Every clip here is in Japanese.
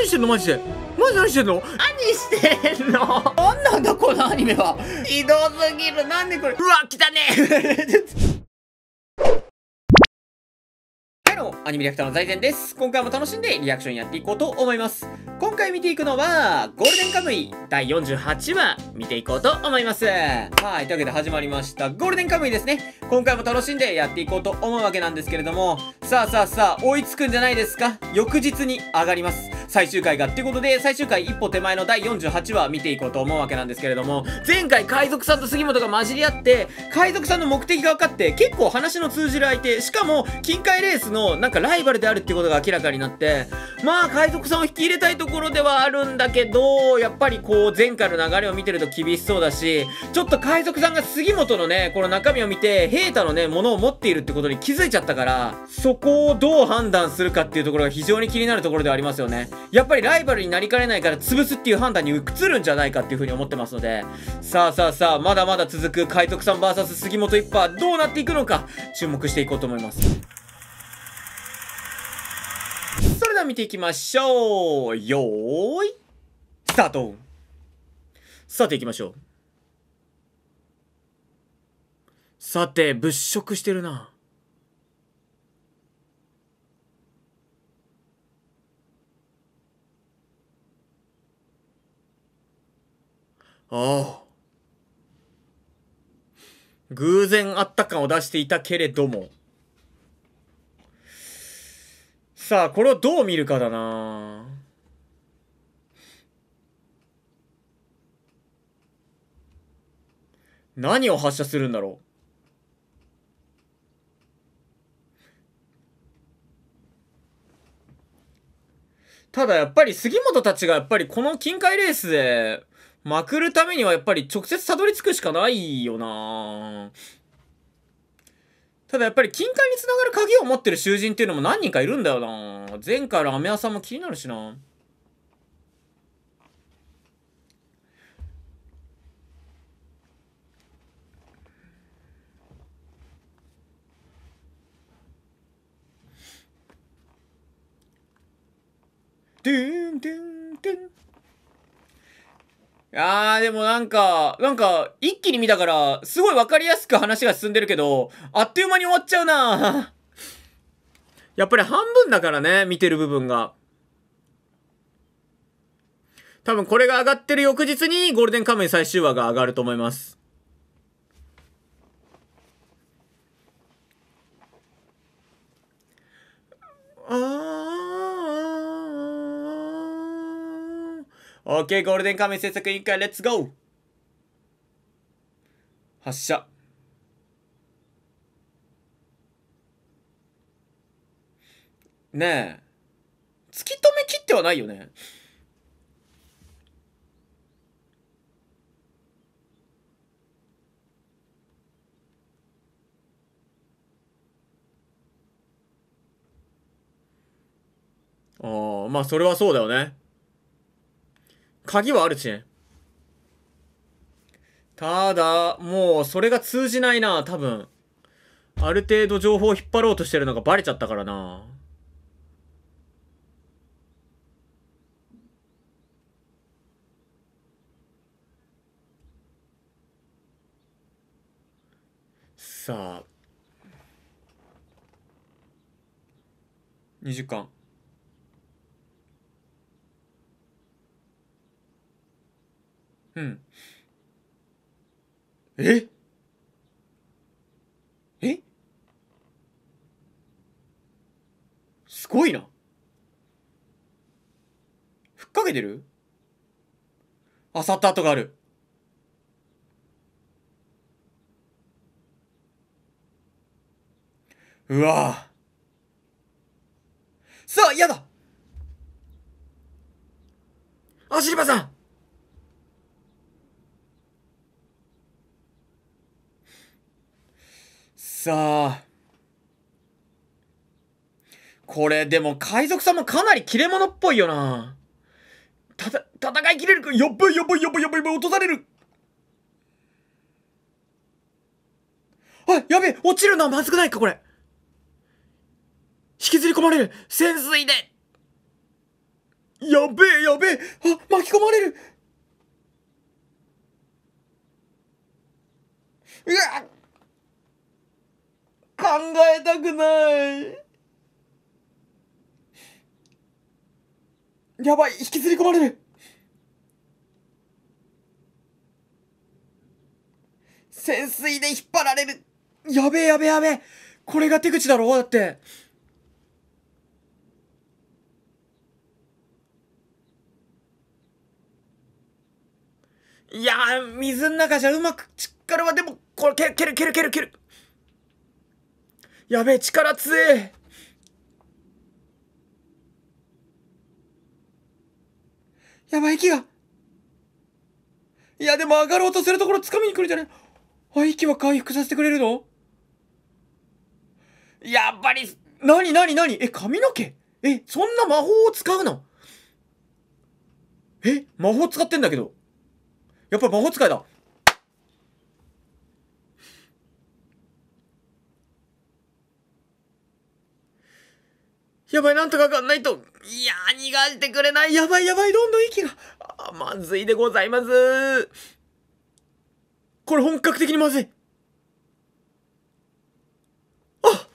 何してんのマジでマジ何してんの何してんの何なんだこのアニメはひどすぎるなんでこれうわ来たね アニメリアクターの財前です。今回も楽しんでリアクションやっていこうと思います。今回見ていくのは、ゴールデンカムイ第48話見ていこうと思います。はい、というわけで始まりました。ゴールデンカムイですね。今回も楽しんでやっていこうと思うわけなんですけれども、さあさあさあ、追いつくんじゃないですか翌日に上がります。最終回がってことで、最終回一歩手前の第48話見ていこうと思うわけなんですけれども、前回海賊さんと杉本が混じり合って、海賊さんの目的が分かって、結構話の通じる相手、しかも、近海レースのなんかライバルであるってことが明らかになって、まあ海賊さんを引き入れたいところではあるんだけど、やっぱりこう前回の流れを見てると厳しそうだし、ちょっと海賊さんが杉本のね、この中身を見て、平太のね、ものを持っているってことに気づいちゃったから、そこをどう判断するかっていうところが非常に気になるところではありますよね。やっぱりライバルになりかねないから潰すっていう判断に移るんじゃないかっていうふうに思ってますので、さあさあさあ、まだまだ続く海賊さん VS 杉本一派、どうなっていくのか、注目していこうと思います。それでは見ていきましょう。よーい、スタートさていきましょう。さて、物色してるな。ああ。偶然あった感を出していたけれども。さあ、これをどう見るかだな何を発射するんだろうただやっぱり杉本たちがやっぱりこの近海レースでまくるためにはやっぱり直接たどり着くしかないよなただやっぱり金塊につながる鍵を持ってる囚人っていうのも何人かいるんだよな前回のアメアさんも気になるしなドゥンドンドンいやー、でもなんか、なんか、一気に見たから、すごいわかりやすく話が進んでるけど、あっという間に終わっちゃうな やっぱり半分だからね、見てる部分が。多分これが上がってる翌日に、ゴールデンカムイ最終話が上がると思います。ああ。OK、ゴールデン仮面制作委員会、レッツゴー発射。ねえ。突き止めきってはないよね。ああ、まあそれはそうだよね。鍵はあるちん。ただ、もう、それが通じないな、多分。ある程度情報を引っ張ろうとしてるのがバレちゃったからな。さあ。2時間。うん。ええすごいな。ふっかけてるあさった跡がある。うわさあ、嫌だあ、シルバさんさこれでも海賊さんもかなり切れ者っぽいよなたた戦い切れるかよっいよっいよっいよっい落とされるあやべえ落ちるのはまずくないかこれ引きずり込まれる潜水でやべえやべえあ巻き込まれるうわっ考えたくないやばい引きずり込まれる潜水で引っ張られるやべえやべえやべえこれが手口だろだっていや水の中じゃうまく力はでもこれる蹴る蹴る蹴る蹴るやべえ、力強えやばい、息が。いや、でも上がろうとするところ掴みに来るんじゃないあ、息は回復させてくれるのやっぱり、なになになにえ、髪の毛え、そんな魔法を使うのえ、魔法使ってんだけど。やっぱり魔法使いだ。やばい、なんとかかんないと。いやー、逃がしてくれない。やばい、やばい、どんどん息が。あまずいでございます。これ本格的にまずい。あ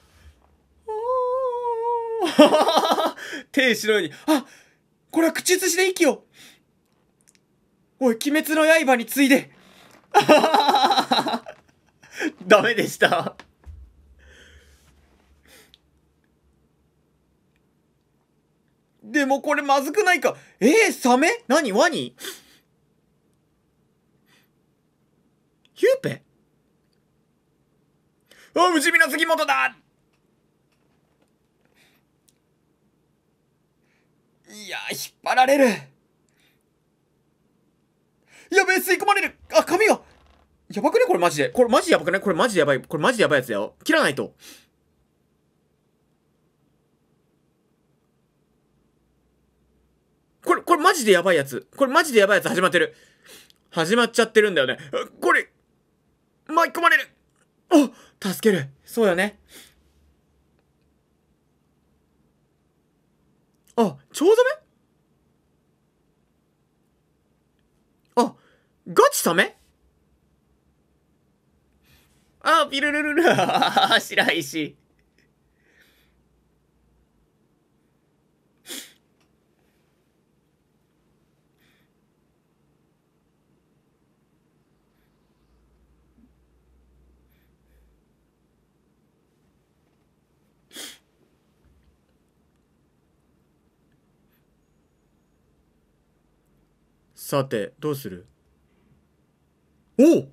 天使のように。あこれは口ずしで息を。おい、鬼滅の刃に次いで。ダメでした。でもこれまずくないか。えー、サメ何ワニヒューペあ、不死身の杉本だいや引っ張られる。やべえ、吸い込まれるあ、髪がやばくねこれマジで。これマジやばくねこれマジでやばい。これマジでやばいやつだよ。切らないと。これ、これマジでやばいやつ。これマジでやばいやつ始まってる。始まっちゃってるんだよね。これ、巻き込まれるお助ける。そうよね。あ、ちょうどめあ、ガチサメあ、ピルルルル、白石。さてどうするおお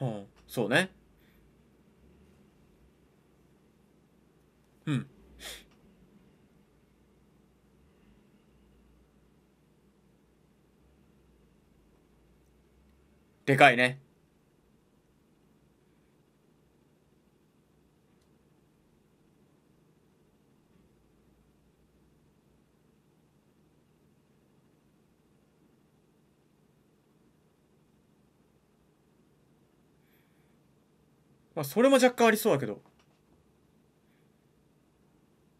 うん、そうね。でかいね。まあ、それも若干ありそうだけど。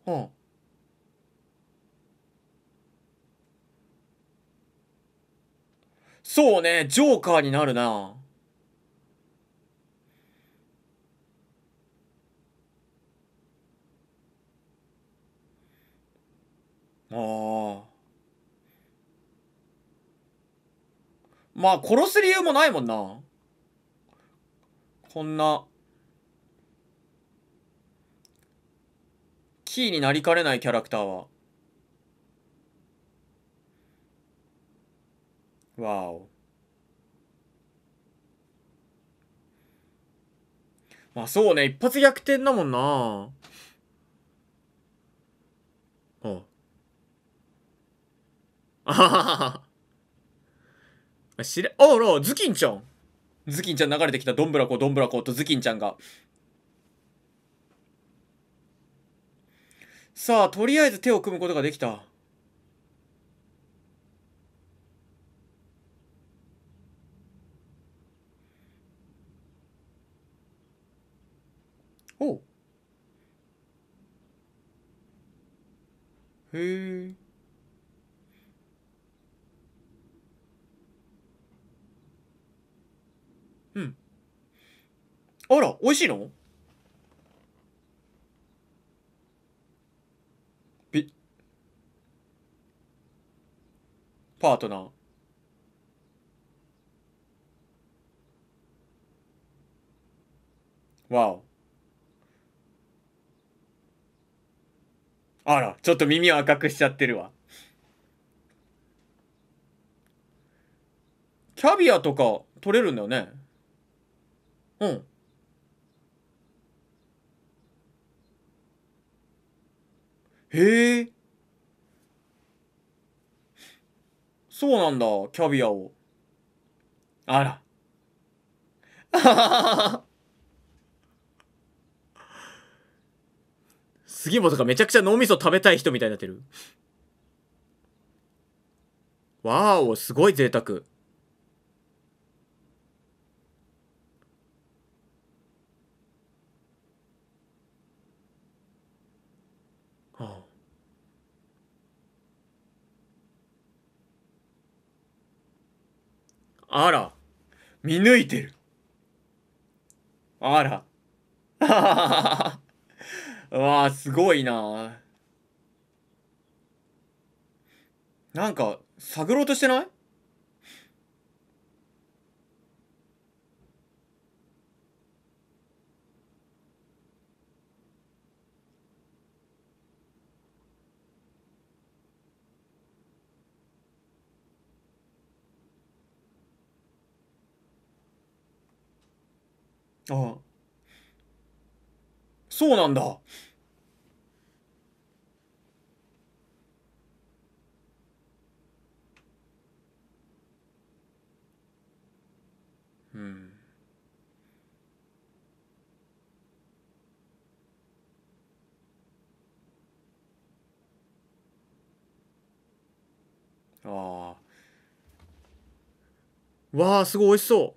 はあ。そうね、ジョーカーになるな。ああ。まあ、殺す理由もないもんな。こんな、キーになりかねないキャラクターは。わおまあそうね一発逆転だもんなああははは知れあらズキンちゃんズキンちゃん流れてきたどんぶらこどんぶらことズキンちゃんがさあとりあえず手を組むことができたへえうんあら美味しいのびパートナーわおあら、ちょっと耳を赤くしちゃってるわ。キャビアとか取れるんだよね。うん。へえ。そうなんだ、キャビアを。あら。杉本がめちゃくちゃ脳みそ食べたい人みたいになってる。わーお、すごい贅沢。あ、あら、見抜いてる。あら。はははは。わあすごいななんか探ろうとしてないああそうなんだうんああわあすごい美味しそ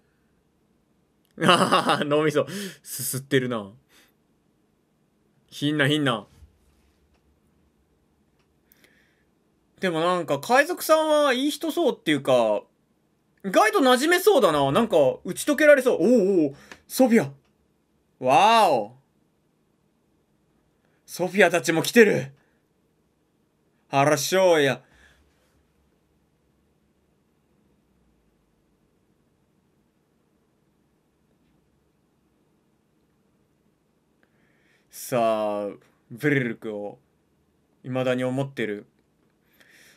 うああ脳みそすすってるなひんなひんな。でもなんか、海賊さんはいい人そうっていうか、意外と馴染めそうだな。なんか、打ち解けられそう。おおおソフィア。わーお。ソフィアたちも来てる。あらしょうや。さあブレルクを未だに思ってる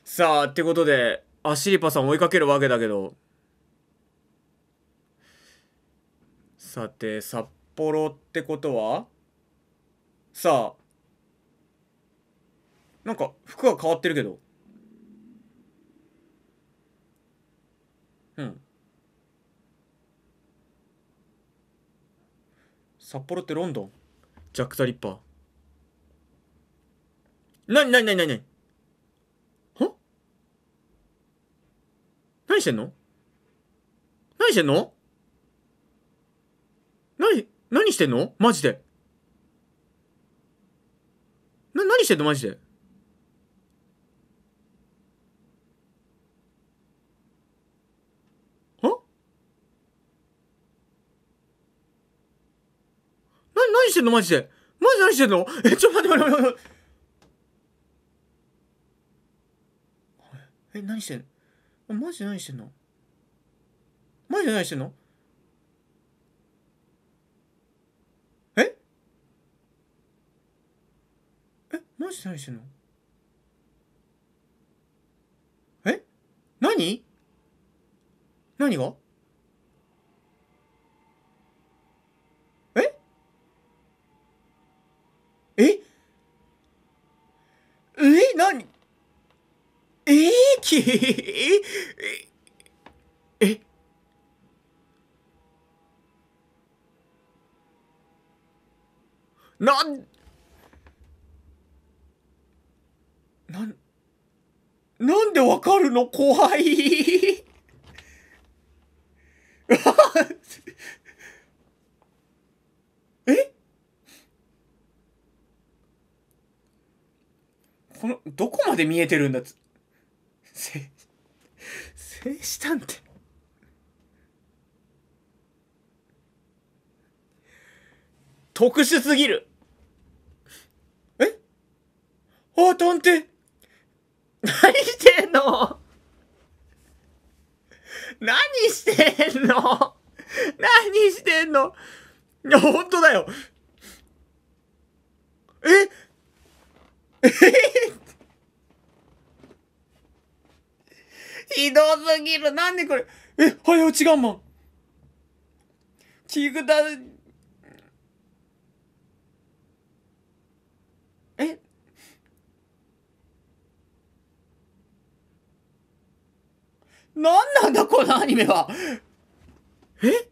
さあってことでアシリパさん追いかけるわけだけどさて札幌ってことはさあなんか服が変わってるけどうん札幌ってロンドンジャック・ザ・リッパー。なになになになには何してんの何してんのな何、何してんのマジで。な、何してんのマジで。してんのマジで。マジ何してんのえ、ちょ、待って待って待って待って。え、何してんのマジで何してんのマジで何してんのええ、マジで何してんのえ何何がええ何ええきええなんなんなんでわかるの怖いで見えてるんだつ。せ、したん特殊すぎる。えあ、探偵。何してんの何してんの何してんのいや、ほんとだよ。ええ ひどすぎる。なんでこれ。え、早打ち我慢。聞くだ、えなんなんだこのアニメはえ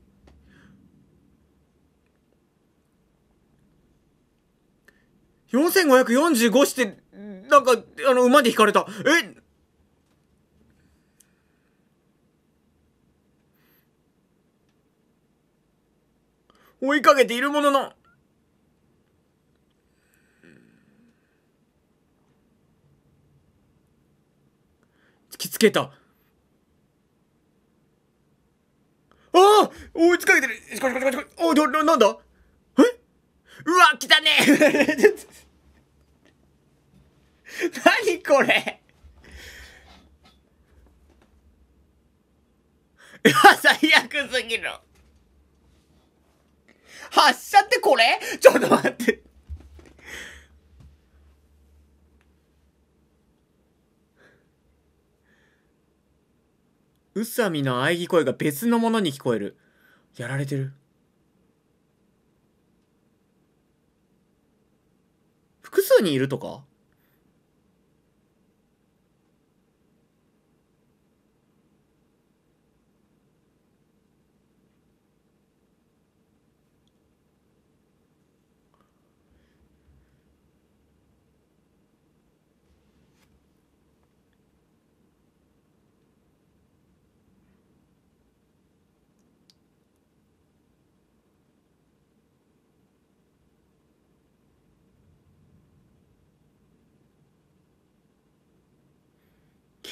4545して、なんか、あの、馬で引かれた。え追いかけているものの、突きつけた。ああ追いつかれてるしかしかしかしかしおど、な、なんだえうわ来たね 何これ うわ、最悪すぎる発射ってこれちょっと待って。宇佐美の喘ぎ声が別のものに聞こえる。やられてる。複数にいるとか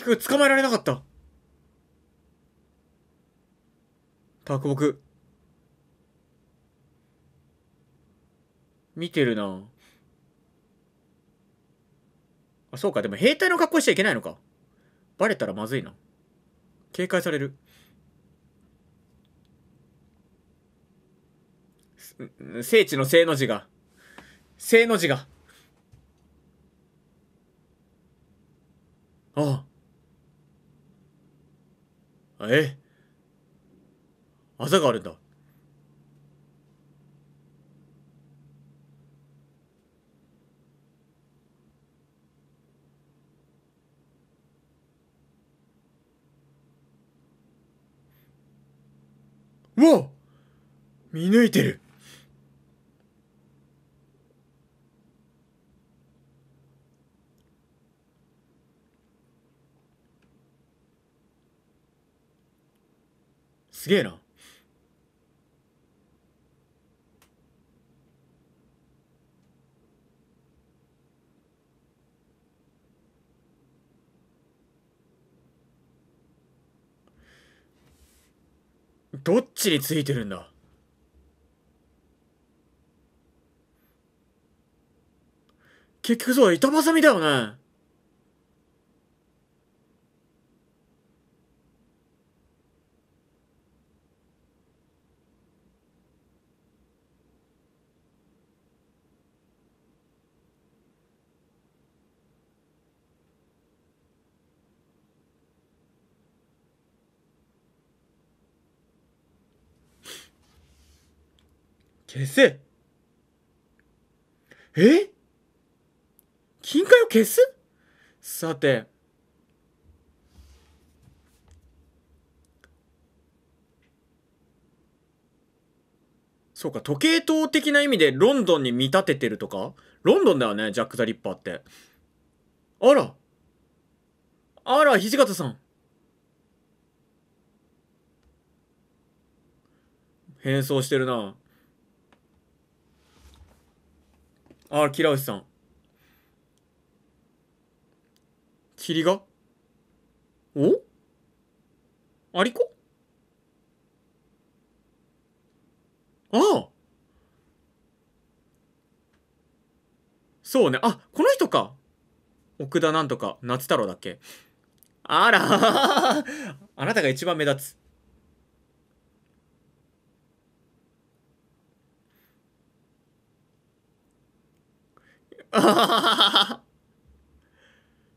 局捕まえられなかった。タクボク。見てるなあ、そうか。でも兵隊の格好しちゃいけないのか。バレたらまずいな。警戒される。聖地の聖の字が。聖の字が。ああ。え朝があるんだうわ見抜いてるすげえな。どっちについてるんだ結局そう、板挟みだよね。消せえ金塊を消すさて。そうか、時計塔的な意味でロンドンに見立ててるとかロンドンだよね、ジャック・ザ・リッパーって。あら。あら、土方さん。変装してるな。あキラウシさん。霧がおアリコああそうね。あ、この人か奥田なんとか、夏太郎だっけあら あなたが一番目立つ。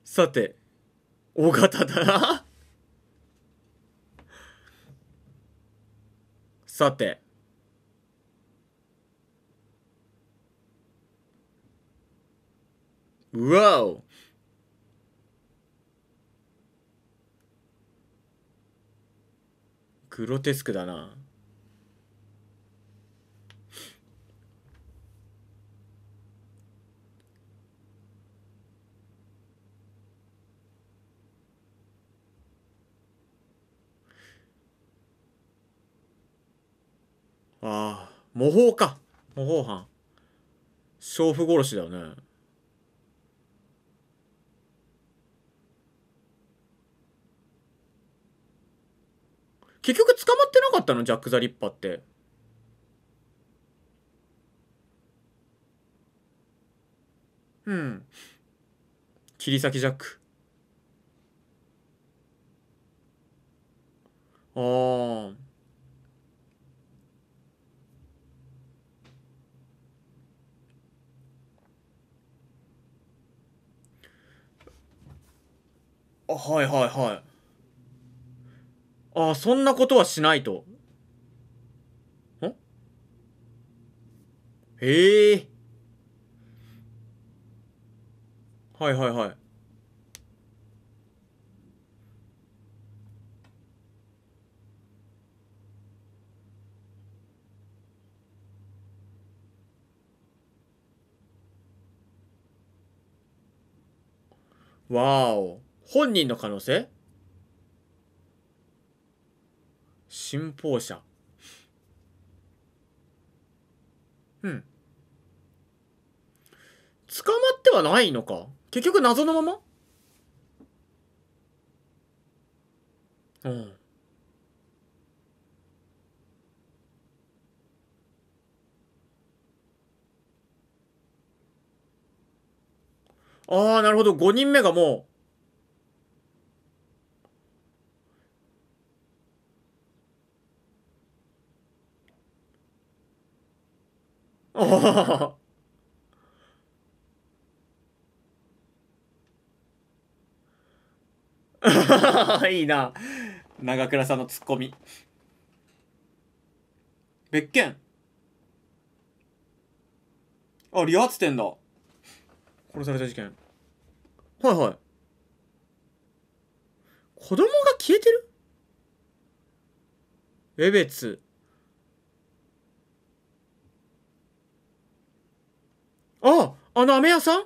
さて、尾形だなさて。うわおグロテスクだな。ああ、模倣か。模倣犯。娼婦殺しだよね。結局捕まってなかったのジャック・ザ・リッパって。うん。切り裂きジャック。ああ。あはいはいはいあそんなことはしないとんへえはいはいはいわお本人の可能性信奉者。うん。捕まってはないのか結局謎のままうん。ああ、なるほど。5人目がもう。お いいな長倉さんのツッコミ別件あーツ店だ殺された事件はいはい子供が消えてるエベツあ、あの飴屋さん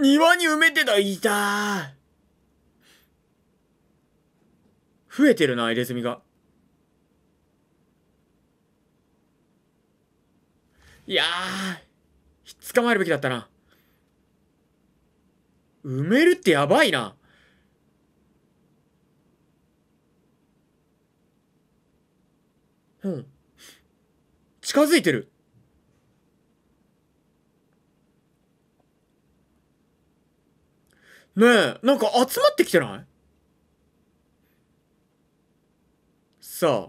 庭に埋めてた、いた増えてるな、入れ墨が。いやー、捕まえるべきだったな。埋めるってやばいな。うん、近づいてるねえなんか集まってきてないさあ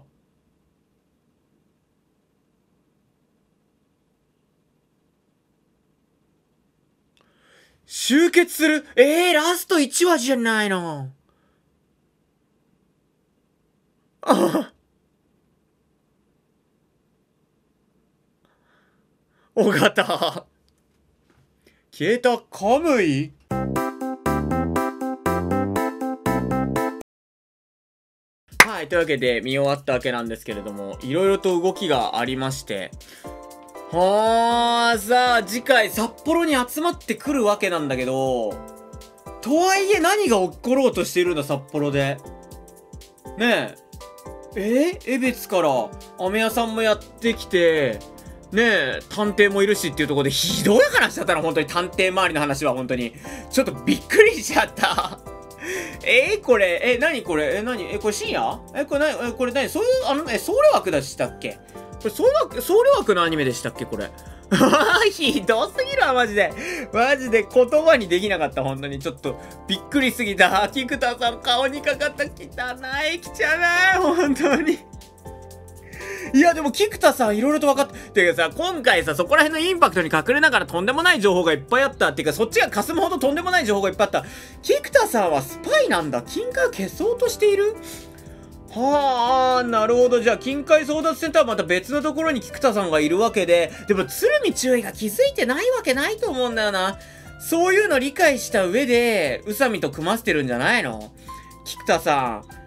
集結するえー、ラスト1話じゃないのああ尾形消えたカムイはい、というわけで見終わったわけなんですけれども、いろいろと動きがありまして、はあ、さあ、次回札幌に集まってくるわけなんだけど、とはいえ何が起ころうとしているんだ、札幌で。ねえ。ええ、江別から、飴屋さんもやってきて、ねえ、探偵もいるしっていうところでひどい話ゃったの、本当に探偵周りの話は本当に。ちょっとびっくりしちゃった。えー、これ、え、なにこれ、え、なに、え、これ深夜え、これなえ、これ何そういう、あの、え、僧侶枠でしたっけこれ、僧侶、僧侶枠のアニメでしたっけこれ。ひどすぎるわ、マジで。マジで言葉にできなかった、本当に。ちょっと、びっくりすぎた。菊田さん、顔にかかった汚い、汚い、本当に。いや、でも、菊田さん、いろいろと分かって、てかさ、今回さ、そこら辺のインパクトに隠れながらとんでもない情報がいっぱいあった。っていうか、そっちが霞むほどとんでもない情報がいっぱいあった。菊田さんはスパイなんだ。金塊消そうとしているはあ、なるほど。じゃあ、金塊争奪戦とはまた別のところに菊田さんがいるわけで、でも、鶴見中尉が気づいてないわけないと思うんだよな。そういうの理解した上で、宇佐美と組ませてるんじゃないの菊田さん。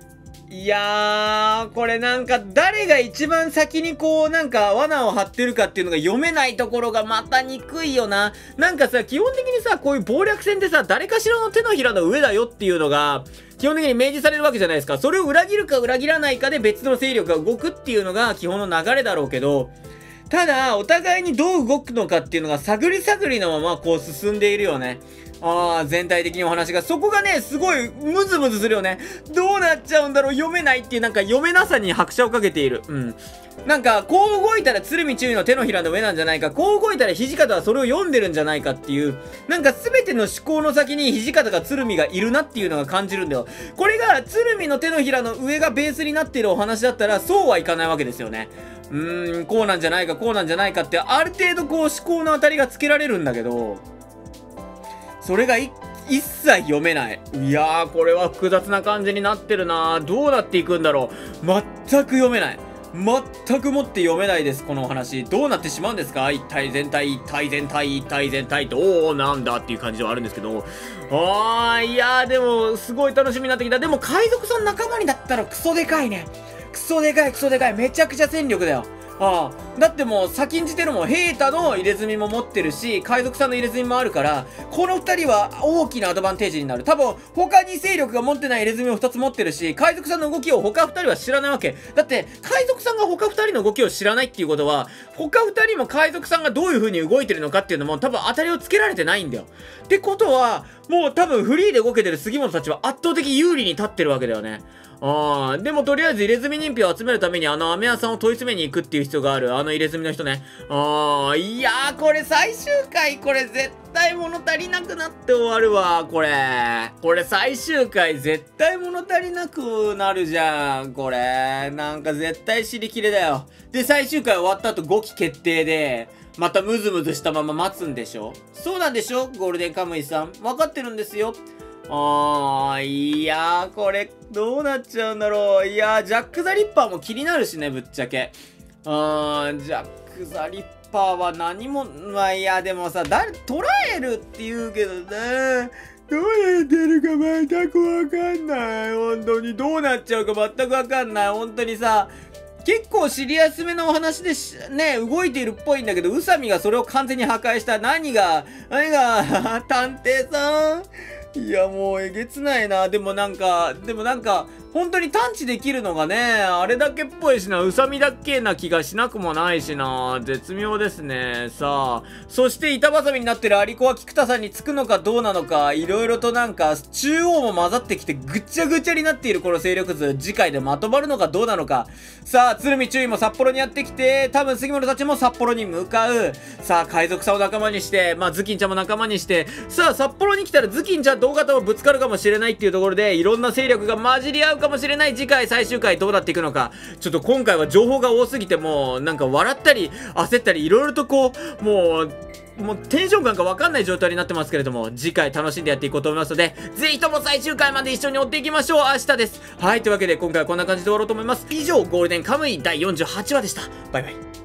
いやー、これなんか誰が一番先にこうなんか罠を張ってるかっていうのが読めないところがまた憎いよな。なんかさ、基本的にさ、こういう謀略戦ってさ、誰かしらの手のひらの上だよっていうのが、基本的に明示されるわけじゃないですか。それを裏切るか裏切らないかで別の勢力が動くっていうのが基本の流れだろうけど、ただ、お互いにどう動くのかっていうのが探り探りのままこう進んでいるよね。ああ、全体的にお話が、そこがね、すごい、ムズムズするよね。どうなっちゃうんだろう読めないっていう、なんか読めなさに拍車をかけている。うん。なんか、こう動いたら鶴見中尉の手のひらの上なんじゃないか、こう動いたら土方はそれを読んでるんじゃないかっていう、なんか全ての思考の先に土方が鶴見がいるなっていうのが感じるんだよ。これが鶴見の手のひらの上がベースになってるお話だったら、そうはいかないわけですよね。うーん、こうなんじゃないか、こうなんじゃないかって、ある程度こう思考のあたりがつけられるんだけど、それが一切読めない。いやー、これは複雑な感じになってるなどうなっていくんだろう。全く読めない。全くもって読めないです、このお話。どうなってしまうんですか一体全体、一体全体、一体全体どうなんだっていう感じではあるんですけど。あー、いやー、でも、すごい楽しみになってきた。でも、海賊さん仲間になったらクソでかいね。クソでかい、クソでかい。めちゃくちゃ戦力だよ。ああ。だってもう先んじてるもん、平太の入れ墨も持ってるし、海賊さんの入れ墨もあるから、この二人は大きなアドバンテージになる。多分、他に勢力が持ってない入れ墨を二つ持ってるし、海賊さんの動きを他二人は知らないわけ。だって、海賊さんが他二人の動きを知らないっていうことは、他二人も海賊さんがどういう風に動いてるのかっていうのも多分当たりをつけられてないんだよ。ってことは、もう多分フリーで動けてる杉本たちは圧倒的有利に立ってるわけだよね。ああ、でもとりあえず入れ墨人否を集めるためにあの飴屋さんを問い詰めに行くっていう必要がある。あの入れ墨の人ね。うん。いやー、これ最終回、これ絶対物足りなくなって終わるわ、これ。これ最終回絶対物足りなくなるじゃん、これ。なんか絶対知り切れだよ。で、最終回終わった後5期決定で、またムズムズしたまま待つんでしょそうなんでしょゴールデンカムイさん。わかってるんですよ。あー、いやー、これ、どうなっちゃうんだろう。いやー、ジャック・ザ・リッパーも気になるしね、ぶっちゃけ。あージャック・ザ・リッパーは何も、まあいや、でもさ、誰、捉えるって言うけどね、どうやってるか全くわかんない。本当に、どうなっちゃうか全くわかんない。本当にさ、結構シリアスめのお話でね、動いているっぽいんだけど、宇佐美がそれを完全に破壊した。何が、何が、探偵さんいや、もうえげつないな。でもなんか、でもなんか、本当に探知できるのがね、あれだけっぽいしな、うさみだっけな気がしなくもないしな、絶妙ですね。さあ、そして板挟みになってるアリコは菊田さんにつくのかどうなのか、いろいろとなんか、中央も混ざってきてぐっちゃぐちゃになっているこの勢力図、次回でまとまるのかどうなのか。さあ、鶴見注意も札幌にやってきて、多分杉村たちも札幌に向かう。さあ、海賊さんを仲間にして、まあ、ズキンちゃんも仲間にして、さあ、札幌に来たらズキンちゃんと尾形もぶつかるかもしれないっていうところで、いろんな勢力が混じり合うかもしれない次回最終回どうなっていくのか、ちょっと今回は情報が多すぎてもうなんか笑ったり焦ったりいろいろとこう、もう、もうテンション感がわかんない状態になってますけれども、次回楽しんでやっていこうと思いますので、ぜひとも最終回まで一緒に追っていきましょう明日です。はい、というわけで今回はこんな感じで終わろうと思います。以上、ゴールデンカムイ第48話でした。バイバイ。